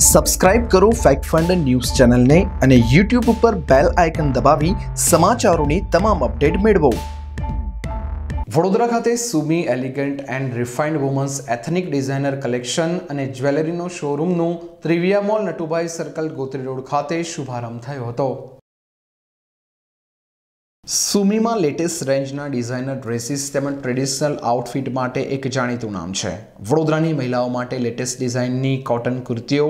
subscribe કરો fact fund news ચેનલને અને યુટ્યુબ ઉપર બેલ આઇકન દબાવી સમાચારોની તમામ અપડેટ મેળવો વડોદરા ખાતે Sumi elegant and refined women's ethnic designer collection અને જ્વેલરીનો શોરૂમનું Trivia mall Natubhai circle Gotri road ખાતે શુભારંભ થયો હતો સુમીમાં લેટેસ્ટ રેન્જના ડિઝાઇનર ડ્રેસીસ તેમજ ટ્રેડિશનલ આઉટફિટ માટે એક જાણીતું નામ છે વડોદરાની મહિલાઓ માટે લેટેસ્ટ ડિઝાઇનની કોટન કુર્તીઓ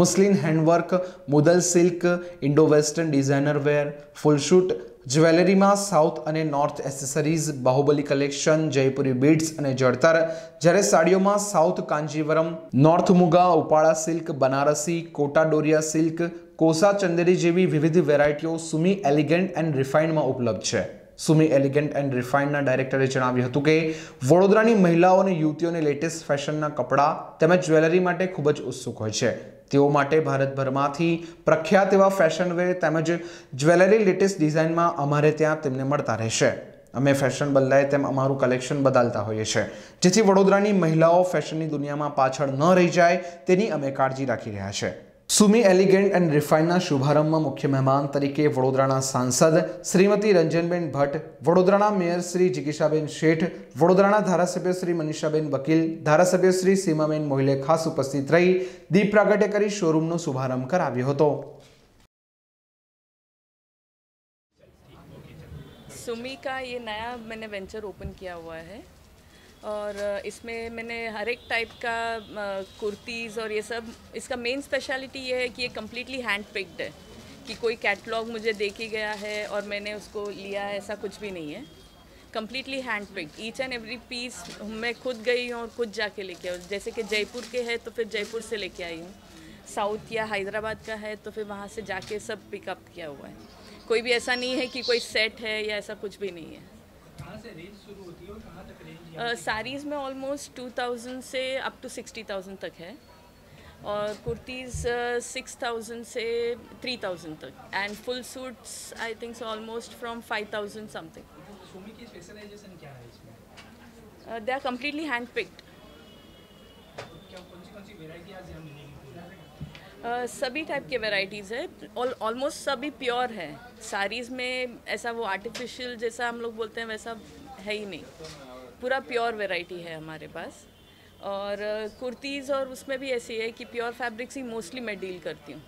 મુસ્લિમ હેન્ડવર્ક મુદલ silk Indo western designer wear full suit જ્વેલરીમાં સાઉથ અને north accessories Baahubali collection Jaipuri beads અને જડતર જ્યારે સાડીઓમાં south Kanjivaram north Muga Uppada silk Banarasi Kota Doria silk Kosa Chanderi જેવી વિવિધ વેરાયટીઓ સુમી એલિગન્ટ એન્ડ રિફાઇન્ડમાં ઉપલબ્ધ છે સુમી એલિગન્ટ એન્ડ રિફાઇન્ડના ડાયરેક્ટરે જણાવ્યું હતું કે વડોદરાની મહિલાઓ અને યુવતીઓને લેટેસ્ટ ફેશનના કપડાં તેમજ જ્વેલરી માટે ખૂબ જ ઉત્સુક હોય છે તેઓ માટે ભારતભરમાંથી પ્રખ્યાત એવા ફેશન તેમજ જ્વેલરી લેટેસ્ટ ડિઝાઇનમાં અમારે ત્યાં તેમને મળતા રહેશે અમે ફેશન બદલાય તેમ અમારું કલેક્શન બદલતા હોઈએ છીએ જેથી વડોદરાની મહિલાઓ ફેશનની દુનિયામાં પાછળ ન રહી જાય તેની અમે કાળજી રાખી રહ્યા છીએ સુમી એલિગેન્ટ એન્ડ રિફાઇનના શુભારંભમાં મુખ્ય મહેમાન તરીકે વડોદરાના સાંસદ શ્રીમતી રંજનબેન ભટ્ટ વડોદરાના મેયર શ્રી જિગીષાબેન શેઠ વડોદરાના ધારાસભ્ય શ્રી મનીષાબેન વકીલ ધારાસભ્ય શ્રી સીમાબેન મોહિલે ખાસ ઉપસ્થિત રહી દીપ પ્રાગટ્ય કરી શોરૂમનો શુભારંભ કરાવ્યો હતો सुमी કા ये નયા મેને વેન્ચર ઓપન किया हुआ है और इसमें मैंने हर एक टाइप का कुर्तीज़ और ये सब इसका मेन स्पेशलिटी ये है कि ये कम्प्लीटली हैंड पिक्ड है कि कोई कैटलॉग मुझे दे के गया है और मैंने उसको लिया है ऐसा कुछ भी नहीं है completely hand picked each and every piece मैं खुद गई हूँ और खुद जाके लेके आई जैसे कि जयपुर के है तो फिर जयपुर से लेके आई हूँ साउथ या हैदराबाद का है तो फिर वहाँ से जाके सब पिकअप किया हुआ है कोई भी ऐसा नहीं है कि कोई सेट है या ऐसा कुछ भी नहीं है कहाँ से रेंज शुरू होती है और कहाँ तक साड़ीज़ में ऑलमोस्ट टू थाउजेंड से अप टू सिक्सटी थाउजेंड तक है और कुर्तीज़ सिक्स थाउजेंड से थ्री थाउजेंड तक and full suits I think almost from five thousand something they are completely hand picked सभी टाइप के वेराइटीज़ है ऑलमोस्ट सभी प्योर है साड़ीज़ में ऐसा वो आर्टिफिशियल जैसा हम लोग बोलते हैं वैसा है ही नहीं पूरा प्योर वेराइटी है हमारे पास और कुर्तीज़ और उसमें भी ऐसी है कि प्योर फैब्रिक्स ही मोस्टली मैं डील करती हूँ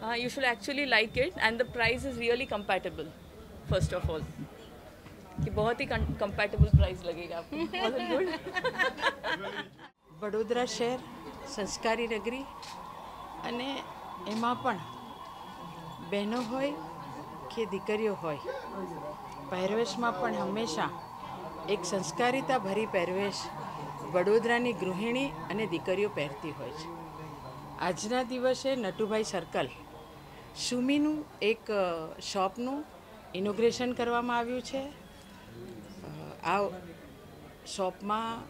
हाँ you should actually like it and the price is really compatible first of all कि बहुत ही कंपैटिबल प्राइस लगेगा आपको वडोदरा शहर संस्कारी नगरी अने बहनों પણ આંખે દીકરીઓ હોય પહેરવેશમાં પણ હંમેશા એક સંસ્કારિતા ભરી પહેરવેશ વડોદરાની ગૃહિણી અને દીકરીઓ પહેરતી હોય છે આજના દિવસે નટુભાઈ સર્કલ સુમીનું એક શોપનું ઇનોગ્રેશન કરવામાં આવ્યું છે આ શોપમાં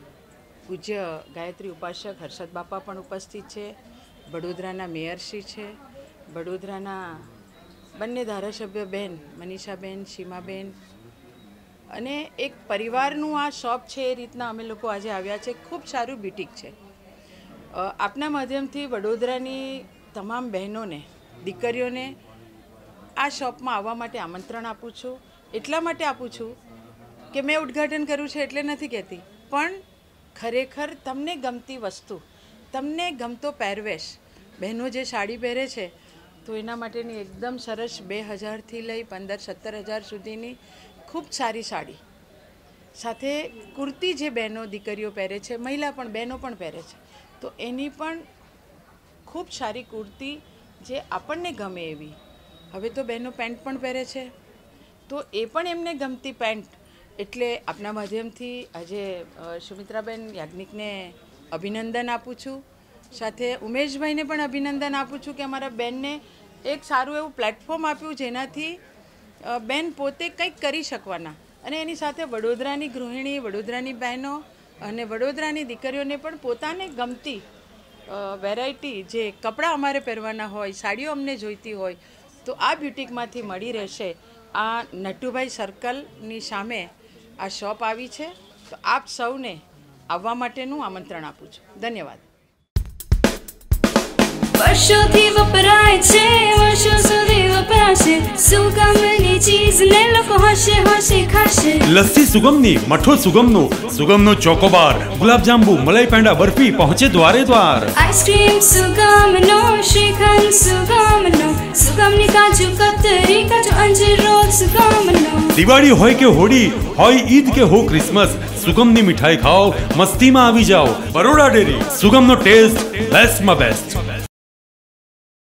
પૂજ્ય ગાયત્રી ઉપાસક હર્ષદ બાપા પણ ઉપસ્થિત છે વડોદરાના મેયરશ્રી છે વડોદરાના બંને ધારાસભ્ય બહેન મનીષાબેન સીમાબેન અને એક પરિવારનું આ શોપ છે એ રીતના અમે લોકો આજે આવ્યા છે ખૂબ સારું બ્યુટિક છે આપના માધ્યમથી વડોદરાની તમામ બહેનોને દીકરીઓને આ શોપમાં આવવા માટે આમંત્રણ આપું છું એટલા માટે આપું છું કે મેં ઉદ્ઘાટન કર્યું છે એટલે નથી કહેતી પણ ખરેખર તમને ગમતી વસ્તુ તમને ગમતો પહેરવેશ બહેનો જે સાડી પહેરે છે તો એના માટેની એકદમ સરસ બે હજારથી લઈ પંદર સત્તર હજાર સુધીની ખૂબ સારી સાડી સાથે કુર્તી જે બહેનો દીકરીઓ પહેરે છે મહિલા પણ બહેનો પણ પહેરે છે તો એની પણ ખૂબ સારી કુર્તી જે આપણને ગમે એવી હવે તો બહેનો પેન્ટ પણ પહેરે છે તો એ પણ એમને ગમતી પેન્ટ એટલે આપના માધ્યમથી આજે સુમિત્રાબેન યાજ્ઞિકને અભિનંદન આપું છું સાથે ઉમેશભાઈને પણ અભિનંદન આપું છું કે અમારા બેનને એક સારું એવું પ્લેટફોર્મ આપ્યું જેનાથી બેન પોતે કંઈક કરી શકવાના અને એની સાથે વડોદરાની ગૃહિણી વડોદરાની બહેનો અને વડોદરાની દીકરીઓને પણ પોતાને ગમતી વેરાયટી જે કપડાં અમારે પહેરવાના હોય સાડીઓ અમને જોઈતી હોય તો આ બ્યુટિકમાંથી મળી રહેશે આ નટુભાઈ સર્કલની સામે આ શોપ આવી છે તો આપ સૌને આવવા માટેનું આમંત્રણ આપું છું ધન્યવાદ વર્ષોથી વપરાય છે વર્ષો સુધી વપરાશે સુગમની ચીજ ને લોકો હશે હશે ખાશે લસ્સી સુગમની મઠો સુગમનો સુગમનો ચોકોબાર ગુલાબજાંબુ મલાઈ પેંડા બરફી પહોંચે દ્વારે દ્વાર આઈસ્ક્રીમ સુગમનો શ્રીખંડ સુગમનો સુગમની કાજુ કતરી કાજુ અંજીર રોલ સુગમનો દિવાળી હોય કે હોળી હોય ઈદ કે હો ક્રિસમસ સુગમની મીઠાઈ ખાઓ મસ્તીમાં આવી જાઓ બરોડા ડેરી સુગમનો ટેસ્ટ બેસ્ટમાં બેસ્ટ